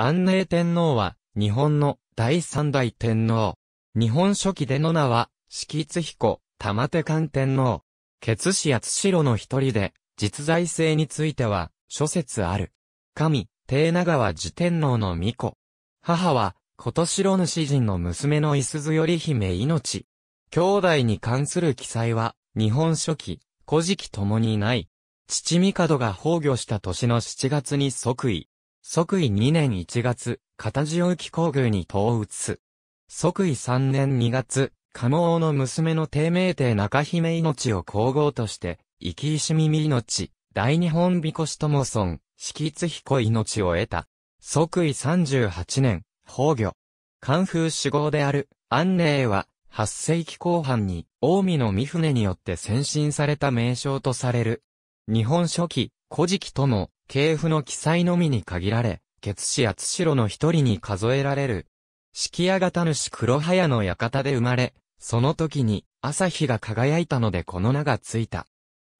安寧天皇は、日本の第三代天皇。日本初期での名は、四季津彦、玉手観天皇。血氏厚白の一人で、実在性については、諸説ある。神、定長は寺天皇の御子。母は、琴城主人の娘の伊鈴り姫命。兄弟に関する記載は、日本初期、古事記ともにない。父帝が崩御した年の7月に即位。即位2年1月、片地浮皇宮に統移す。即位3年2月、加納の娘の低名帝中姫命を皇后として、生き石耳命、大日本美越友四敷津彦命を得た。即位38年、崩御。関風主号である、安寧は、8世紀後半に、近江の御船によって先進された名称とされる。日本初期、古事記とも、系譜の記載のみに限られ、血師厚城の一人に数えられる。式屋型主黒早の館で生まれ、その時に朝日が輝いたのでこの名がついた。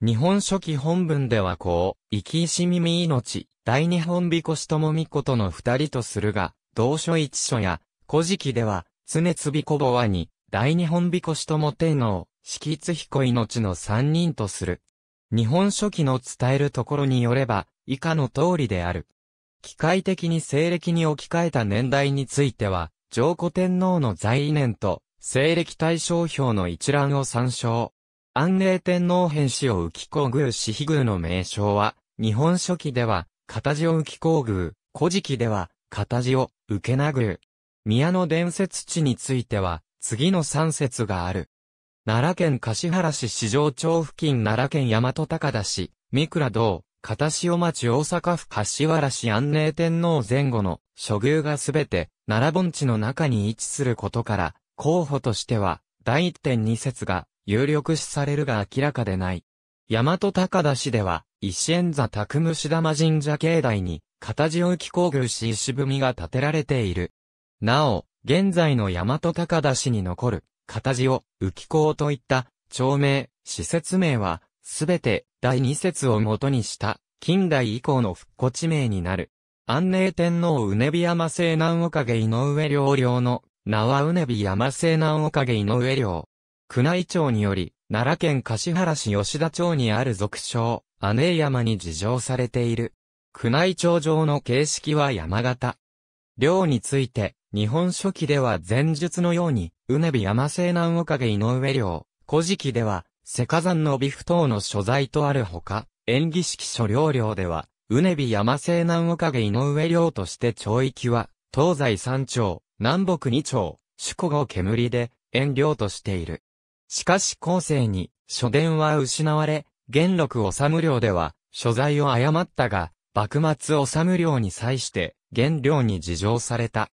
日本書紀本文ではこう、生き石耳命、大日本美越智美子との二人とするが、同書一書や、古事記では、常津美子母はに、大日本美越智天皇、敷津彦命の三人とする。日本書紀の伝えるところによれば、以下の通りである。機械的に西暦に置き換えた年代については、上古天皇の在位年と、西暦対象表の一覧を参照。安寧天皇編氏を浮き皇宮死飛宮の名称は、日本書紀では、形を浮き皇宮、古事記では、形を受けなる。宮の伝説地については、次の3節がある。奈良県橿原市市場町付近奈良県大和高田市、三倉道、片塩町大阪府柏原市安寧天皇前後の諸宮がすべて奈良盆地の中に位置することから、候補としては第1.2節が有力視されるが明らかでない。大和高田市では、石円座拓武志玉神社境内に、片地浮工宮市石踏みが建てられている。なお、現在の大和高田市に残る、片地を浮工といった、町名、施設名は、すべて第二節をもとにした近代以降の復古地名になる。安寧天皇うねび山西南おかげ井上良領の名はうねび山西南おかげ井上良。宮内庁により、奈良県橿原市吉田町にある俗称、姉山に事情されている。宮内庁上の形式は山形。領について、日本書紀では前述のように、うねび山西南おかげ井上領、古事記では、セカザンのビフ等の所在とあるほか、演技式所領領では、うねび山西南おかげ井上領として町域は、東西三町、南北二町、宿後煙で、遠領としている。しかし後世に、書伝は失われ、元禄治領では、所在を誤ったが、幕末治領に際して、元領に事情された。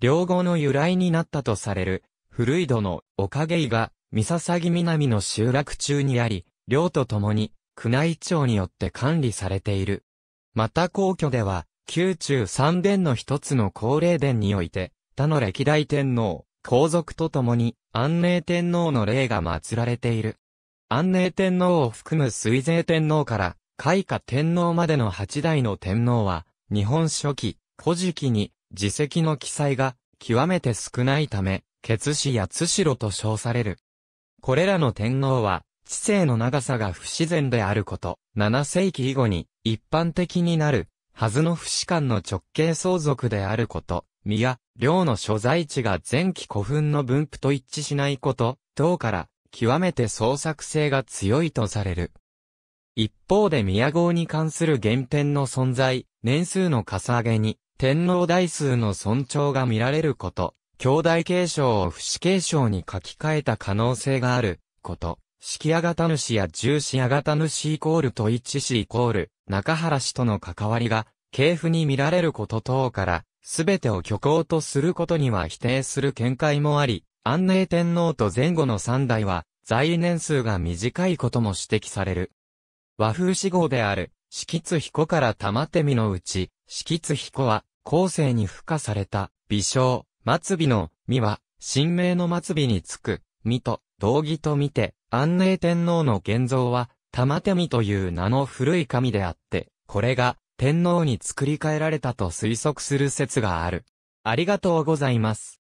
領語の由来になったとされる、古井戸のおかげ井が、三笹木南の集落中にあり、領とともに、宮内庁によって管理されている。また皇居では、宮中三殿の一つの高霊殿において、他の歴代天皇、皇族とともに、安寧天皇の霊が祀られている。安寧天皇を含む水勢天皇から、開化天皇までの八代の天皇は、日本初期、古事記に、自責の記載が、極めて少ないため、血死や津代と称される。これらの天皇は、知性の長さが不自然であること、7世紀以後に一般的になる、はずの不死官の直系相続であること、宮、や、領の所在地が前期古墳の分布と一致しないこと、等から、極めて創作性が強いとされる。一方で宮号に関する原点の存在、年数のかさ上げに、天皇代数の尊重が見られること、兄弟継承を不死継承に書き換えた可能性があること。式あがた主や重視あがた主イコールと一致しイコール中原氏との関わりが系譜に見られること等から、すべてを虚構とすることには否定する見解もあり、安寧天皇と前後の三代は、在位年数が短いことも指摘される。和風志号である、式津彦から玉手見のうち、式津彦は、後世に付加された、微笑、末尾の、実は、神明の末尾につく、実と、道義と見て、安寧天皇の現像は、玉手見という名の古い神であって、これが、天皇に作り変えられたと推測する説がある。ありがとうございます。